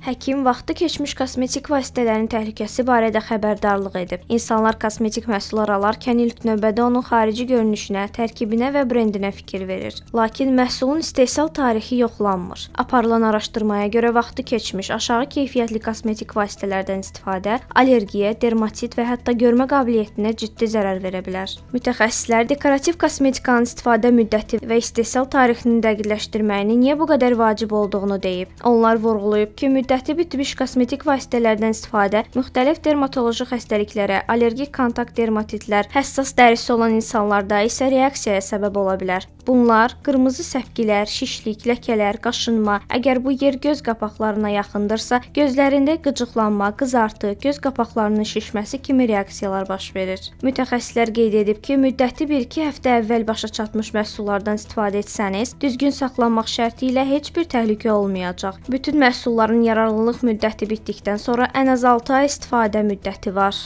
Həkim vaxtı keçmiş kosmetik vasitələrin təhlükəsi barədə xəbərdarlıq edib. İnsanlar kosmetik məhsullar alarkən ilk növbədə onun xarici görünüşünə, tərkibinə və brendinə fikir verir. Lakin məhsulun istehsal tarixi yoxlanmır. Aparılan araşdırmaya görə vaxtı keçmiş aşağı keyfiyyətli kosmetik vasitələrdən istifadə allergiya, dermatit və hətta görmə qabiliyyətinə ciddi zərər verə bilər. Mütəxəssislər dekorativ kosmetikanın istifadə müddəti və istehsal tarixini dəqiqləşdirməyin niyə bu qədər vacib olduğunu deyib. Onlar vurğulayıb ki, müddət müddəti bitmiş kosmetik vasitələrdən istifadə müxtəlif dermatoloji xəstəliklərə, allergik kontakt dermatitlər, həssas dərisi olan insanlarda isə reaksiyaya səbəb ola bilər. Bunlar qırmızı səpkilər, şişlik, ləkələr, qaşınma, əgər bu yer göz qapaqlarına yaxındırsa, gözlərində qıcıqlanma, qızartı, göz qapaqlarının şişməsi kimi reaksiyalar baş verir. Mütəxəssislər qeyd edib ki, müddəti 1-2 həftə əvvəl başa çatmış məhsullardan istifadə etsəniz, düzgün saxlanmaq şərti ilə heç bir təhlükə olmayacaq. Bütün məhsulların yaradılması yararlılıq müddəti bitdikdən sonra ən az 6 ay istifadə müddəti var.